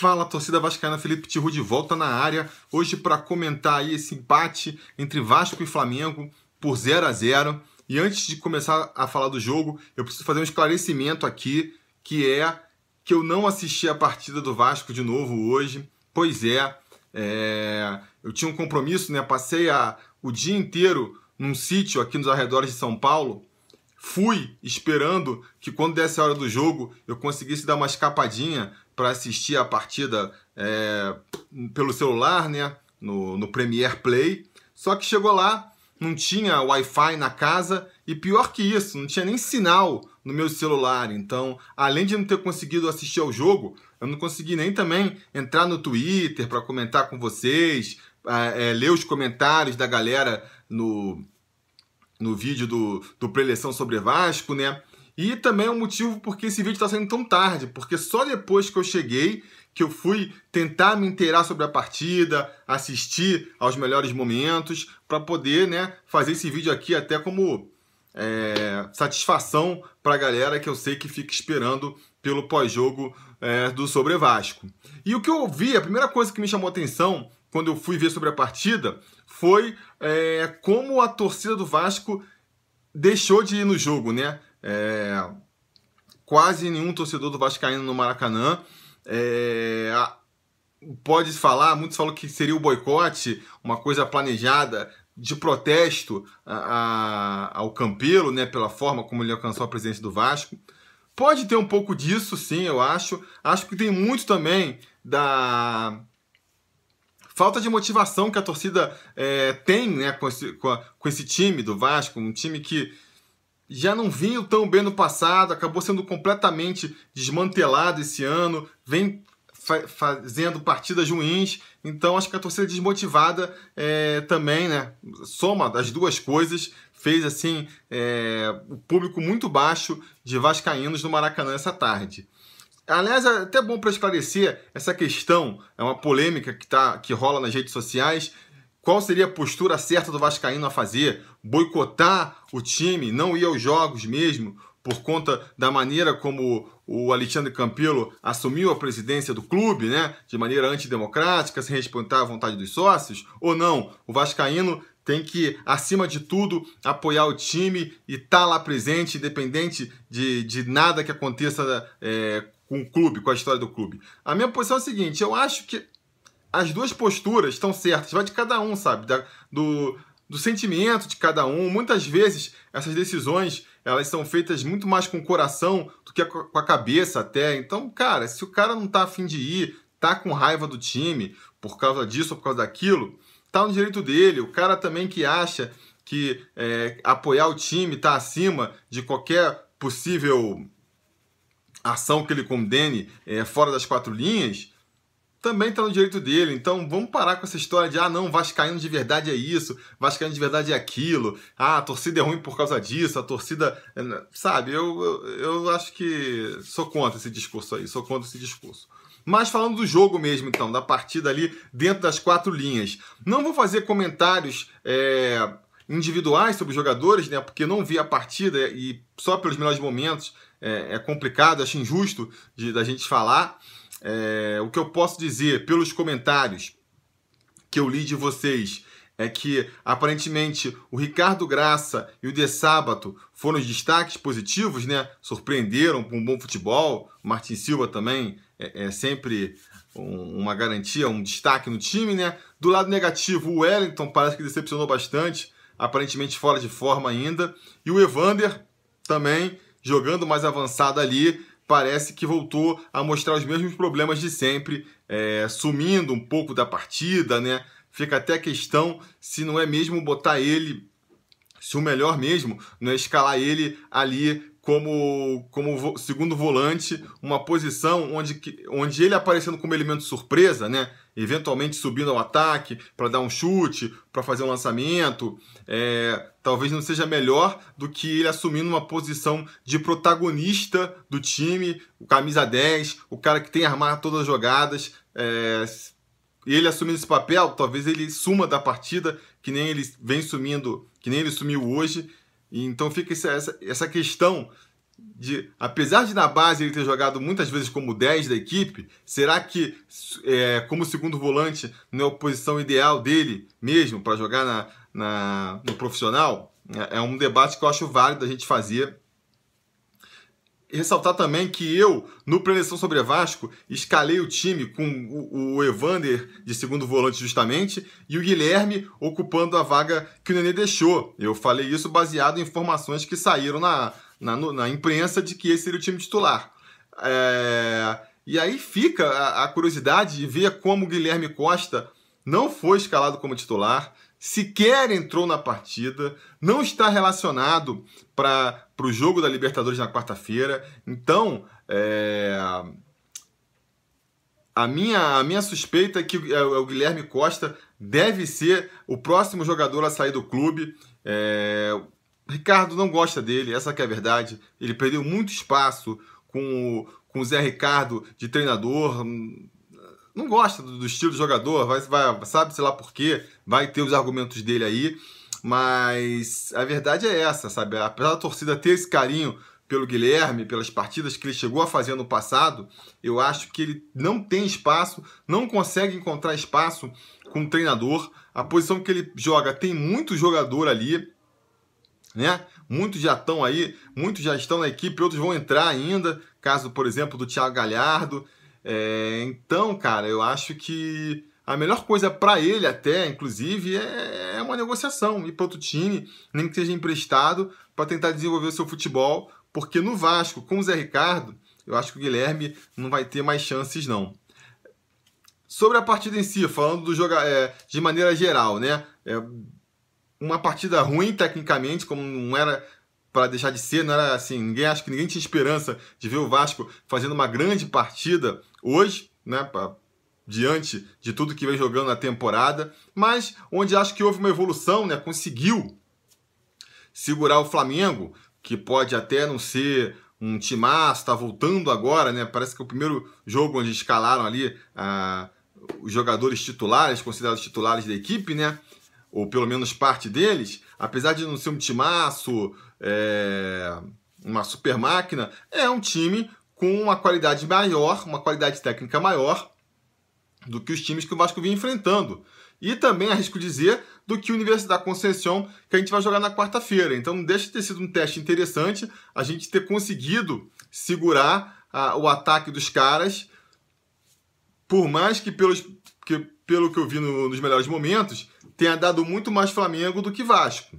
Fala torcida vascaína, Felipe Tiru de volta na área, hoje para comentar aí esse empate entre Vasco e Flamengo por 0 a 0. E antes de começar a falar do jogo, eu preciso fazer um esclarecimento aqui, que é que eu não assisti a partida do Vasco de novo hoje. Pois é, é eu tinha um compromisso, né? Passei a, o dia inteiro num sítio aqui nos arredores de São Paulo fui esperando que quando desse a hora do jogo eu conseguisse dar uma escapadinha para assistir a partida é, pelo celular, né? No, no Premier Play. Só que chegou lá, não tinha Wi-Fi na casa e pior que isso, não tinha nem sinal no meu celular. Então, além de não ter conseguido assistir ao jogo, eu não consegui nem também entrar no Twitter para comentar com vocês, é, é, ler os comentários da galera no, no vídeo do, do Preleção sobre Vasco, né? E também é um motivo porque esse vídeo está saindo tão tarde, porque só depois que eu cheguei, que eu fui tentar me inteirar sobre a partida, assistir aos melhores momentos, para poder né, fazer esse vídeo aqui até como é, satisfação para a galera que eu sei que fica esperando pelo pós-jogo é, do Sobre Vasco. E o que eu vi, a primeira coisa que me chamou a atenção quando eu fui ver sobre a partida foi é, como a torcida do Vasco deixou de ir no jogo, né? É, quase nenhum torcedor do Vascaíno no Maracanã. É, pode falar, muitos falam que seria o boicote, uma coisa planejada de protesto a, a, ao Campelo, né, pela forma como ele alcançou a presidência do Vasco. Pode ter um pouco disso, sim, eu acho. Acho que tem muito também da falta de motivação que a torcida é, tem né, com esse, com, a, com esse time do Vasco, um time que já não vinha tão bem no passado, acabou sendo completamente desmantelado esse ano, vem fa fazendo partidas ruins, então acho que a torcida desmotivada é, também, né? Soma das duas coisas, fez assim é, o público muito baixo de Vascaínos no Maracanã essa tarde. Aliás, é até bom para esclarecer essa questão, é uma polêmica que, tá, que rola nas redes sociais qual seria a postura certa do Vascaíno a fazer? Boicotar o time, não ir aos jogos mesmo, por conta da maneira como o Alexandre Campelo assumiu a presidência do clube, né? De maneira antidemocrática, sem respeitar a vontade dos sócios, ou não? O Vascaíno tem que, acima de tudo, apoiar o time e estar tá lá presente, independente de, de nada que aconteça é, com o clube, com a história do clube. A minha posição é a seguinte: eu acho que as duas posturas estão certas, vai de cada um, sabe? Da, do, do sentimento de cada um. Muitas vezes essas decisões elas são feitas muito mais com o coração do que com a cabeça até. Então, cara, se o cara não tá afim de ir, tá com raiva do time por causa disso ou por causa daquilo, tá no direito dele. O cara também que acha que é, apoiar o time tá acima de qualquer possível ação que ele condene é, fora das quatro linhas, também está no direito dele. Então vamos parar com essa história de ah, não, Vascaíno de verdade é isso, Vascaíno de verdade é aquilo, ah, a torcida é ruim por causa disso, a torcida. Eh, sabe, eu, eu, eu acho que sou contra esse discurso aí, sou contra esse discurso. Mas falando do jogo mesmo, então, da partida ali dentro das quatro linhas. Não vou fazer comentários é, individuais sobre os jogadores, né? Porque não vi a partida e só pelos melhores momentos é, é complicado, acho injusto de, da gente falar. É, o que eu posso dizer pelos comentários que eu li de vocês é que aparentemente o Ricardo Graça e o De Sábato foram os destaques positivos, né? Surpreenderam com um bom futebol. O Martin Silva também é, é sempre um, uma garantia, um destaque no time, né? Do lado negativo, o Wellington parece que decepcionou bastante, aparentemente fora de forma ainda. E o Evander também jogando mais avançado ali, parece que voltou a mostrar os mesmos problemas de sempre, é, sumindo um pouco da partida, né? Fica até a questão se não é mesmo botar ele, se o melhor mesmo não é escalar ele ali como, como segundo volante, uma posição onde, onde ele aparecendo como elemento surpresa, né? eventualmente subindo ao ataque para dar um chute, para fazer um lançamento, é, talvez não seja melhor do que ele assumindo uma posição de protagonista do time, o camisa 10, o cara que tem armar todas as jogadas. É, ele assumindo esse papel, talvez ele suma da partida, que nem ele vem sumindo, que nem ele sumiu hoje, então fica essa, essa questão de, apesar de na base ele ter jogado muitas vezes como 10 da equipe, será que, é, como segundo volante, não é a posição ideal dele mesmo para jogar na, na, no profissional? É, é um debate que eu acho válido a gente fazer ressaltar também que eu, no preleção sobre Vasco, escalei o time com o, Evander de segundo volante justamente e o Guilherme ocupando a vaga que o Nenê deixou. Eu falei isso baseado em informações que saíram na, na, na imprensa de que esse seria o time titular. É, e aí fica a, a curiosidade de ver como o Guilherme Costa não foi escalado como titular, sequer entrou na partida, não está relacionado para para o jogo da Libertadores na quarta-feira. Então, é... a, minha, a minha suspeita é que é, o Guilherme Costa deve ser o próximo jogador a sair do clube. É... Ricardo não gosta dele, essa é a verdade. Ele perdeu muito espaço com o, com o Zé Ricardo de treinador. Não gosta do, do estilo de jogador, vai, vai, sabe, sei lá por quê, vai ter os argumentos dele aí. Mas a verdade é essa, sabe? Apesar da torcida ter esse carinho pelo Guilherme, pelas partidas que ele chegou a fazer no passado, eu acho que ele não tem espaço, não consegue encontrar espaço com o treinador. A posição que ele joga tem muito jogador ali, né? Muitos já estão aí, muitos já estão na equipe, outros vão entrar ainda. Caso, por exemplo, do Thiago Galhardo. É, então, cara, eu acho que a melhor coisa para ele até, inclusive, é, é uma negociação, ir para outro time, nem que seja emprestado, para tentar desenvolver o seu futebol, porque no Vasco, com o Zé Ricardo, eu acho que o Guilherme não vai ter mais chances, não. Sobre a partida em si, falando do joga é, de maneira geral, né? É uma partida ruim tecnicamente, como não era para deixar de ser, não era assim, ninguém acho que ninguém tinha esperança de ver o Vasco fazendo uma grande partida hoje, né? Pra, diante de tudo que vem jogando na temporada, mas onde acho que houve uma evolução, né? Conseguiu segurar o Flamengo, que pode até não ser um timaço, está voltando agora, né? Parece que é o primeiro jogo onde escalaram ali ah, os jogadores titulares, considerados titulares da equipe, né? Ou pelo menos parte deles, apesar de não ser um timaço, é, uma super máquina, é um time com uma qualidade maior, uma qualidade técnica maior do que os times que o Vasco vinha enfrentando. E também arrisco dizer do que Universidade Conceição, que a gente vai jogar na quarta-feira. Então não deixa de ter sido um teste interessante a gente ter conseguido segurar ah, o ataque dos caras. Por mais que, pelos, que pelo que eu vi no, nos melhores momentos, tenha dado muito mais Flamengo do que Vasco.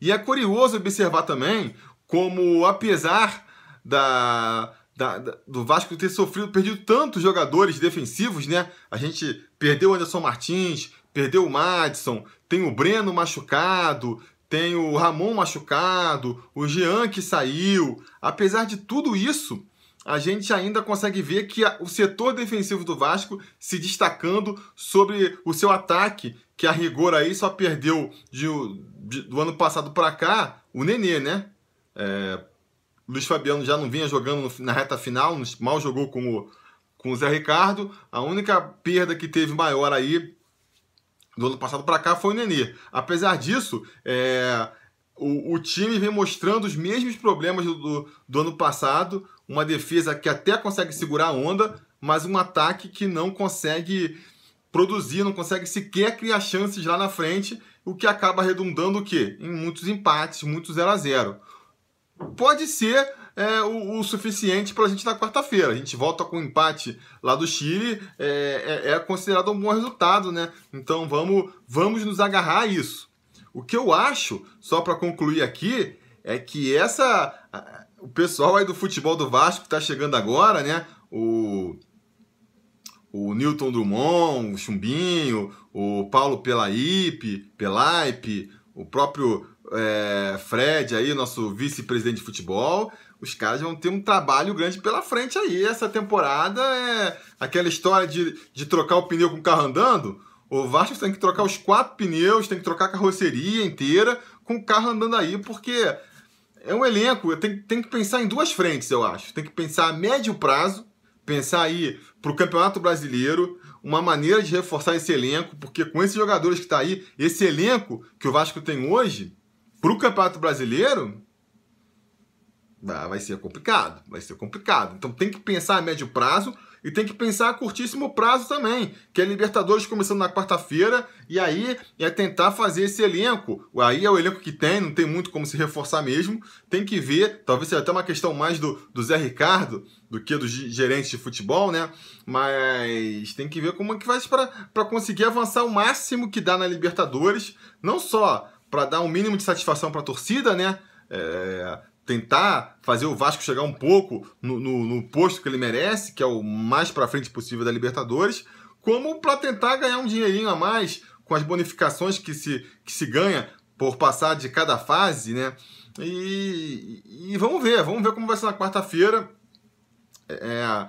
E é curioso observar também como, apesar da, da, da, do Vasco ter sofrido, perdido tantos jogadores defensivos, né? A gente perdeu o Anderson Martins, perdeu o Madison, tem o Breno machucado, tem o Ramon machucado, o Jean que saiu. Apesar de tudo isso, a gente ainda consegue ver que o setor defensivo do Vasco se destacando sobre o seu ataque, que a rigor aí só perdeu de, de, do ano passado para cá o Nenê, né? É, Luiz Fabiano já não vinha jogando na reta final, mal jogou com o, com o Zé Ricardo. A única perda que teve maior aí do ano passado para cá foi o Nenê. Apesar disso, é, o, o, time vem mostrando os mesmos problemas do, do, do ano passado. Uma defesa que até consegue segurar a onda, mas um ataque que não consegue produzir, não consegue sequer criar chances lá na frente, o que acaba redundando o quê? Em muitos empates, muitos 0 a 0 pode ser é, o, o, suficiente para a gente na quarta-feira. A gente volta com um empate lá do Chile, é, é, é, considerado um bom resultado, né? Então vamos, vamos nos agarrar a isso. O que eu acho, só para concluir aqui, é que essa. O pessoal aí do futebol do Vasco que está chegando agora, né? O, o Newton Drummond, o Chumbinho, o Paulo Pelaipe, Pelaipe o próprio é, Fred aí, nosso vice-presidente de futebol, os caras vão ter um trabalho grande pela frente aí. Essa temporada é aquela história de, de trocar o pneu com o carro andando. O Vasco tem que trocar os quatro pneus, tem que trocar a carroceria inteira com o carro andando aí, porque é um elenco, tem, tem que pensar em duas frentes, eu acho. Tem que pensar a médio prazo, pensar aí para o Campeonato Brasileiro, uma maneira de reforçar esse elenco, porque com esses jogadores que está aí, esse elenco que o Vasco tem hoje, para o Campeonato Brasileiro, vai ser complicado, vai ser complicado. Então tem que pensar a médio prazo e tem que pensar a curtíssimo prazo também, que é Libertadores começando na quarta-feira e aí é tentar fazer esse elenco. Aí é o elenco que tem, não tem muito como se reforçar mesmo. Tem que ver, talvez seja até uma questão mais do, do Zé Ricardo do que dos gerentes de futebol, né? Mas tem que ver como é que faz para conseguir avançar o máximo que dá na Libertadores, não só para dar um mínimo de satisfação para a torcida, né? É, tentar fazer o Vasco chegar um pouco no, no, no, posto que ele merece, que é o mais para frente possível da Libertadores, como para tentar ganhar um dinheirinho a mais com as bonificações que se, que se ganha por passar de cada fase, né? E, e vamos ver, vamos ver como vai ser na quarta-feira. É,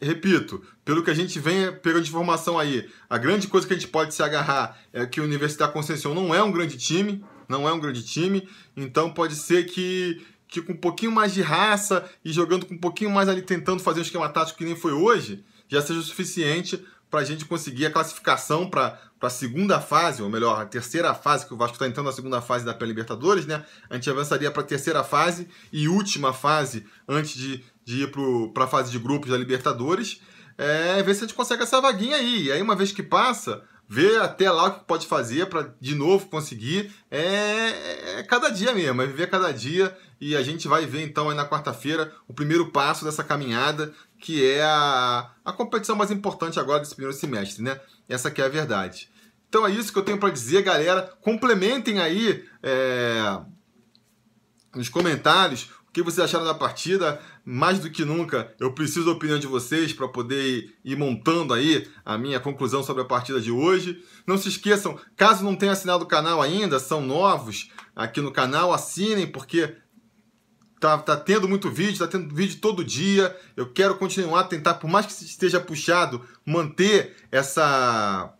repito, pelo que a gente vem pegando de informação aí, a grande coisa que a gente pode se agarrar é que o Universidade Conceição não é um grande time, não é um grande time, então pode ser que, que com um pouquinho mais de raça e jogando com um pouquinho mais ali, tentando fazer um esquema tático que nem foi hoje, já seja o suficiente para a gente conseguir a classificação para a segunda fase, ou melhor, a terceira fase, que o Vasco está entrando na segunda fase da pré-Libertadores, né? A gente avançaria para a terceira fase e última fase antes de de ir para a fase de grupos da Libertadores, é, ver se a gente consegue essa vaguinha aí. E aí, uma vez que passa, ver até lá o que pode fazer para de novo conseguir. É, é, é, cada dia mesmo, é viver cada dia. E a gente vai ver então aí na quarta-feira o primeiro passo dessa caminhada, que é a, a competição mais importante agora desse primeiro semestre, né? Essa que é a verdade. Então é isso que eu tenho para dizer, galera. Complementem aí é, nos comentários o que vocês acharam da partida mais do que nunca, eu preciso da opinião de vocês para poder ir montando aí a minha conclusão sobre a partida de hoje. Não se esqueçam, caso não tenham assinado o canal ainda, são novos aqui no canal, assinem porque Tá, tá, tendo muito vídeo, tá tendo vídeo todo dia. Eu quero continuar a tentar, por mais que esteja puxado, manter essa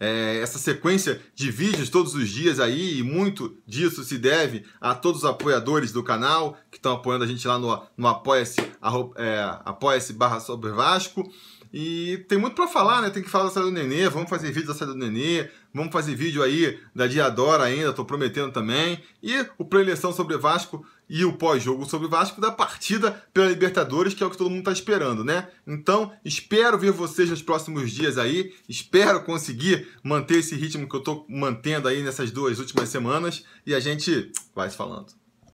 é, essa sequência de vídeos todos os dias aí, e muito disso se deve a todos os apoiadores do canal que estão apoiando a gente lá no, no apoia-se é, apoia barra sobre Vasco. E tem muito para falar, né? Tem que falar da saída do Nenê, vamos fazer vídeo da saída do Nenê, vamos fazer vídeo aí da Diadora ainda, tô prometendo também. E o pré-eleição sobre Vasco e o pós-jogo sobre Vasco da partida pela Libertadores, que é o que todo mundo tá esperando, né? Então, espero ver vocês nos próximos dias aí, espero conseguir manter esse ritmo que eu tô mantendo aí nessas duas últimas semanas e a gente vai se falando.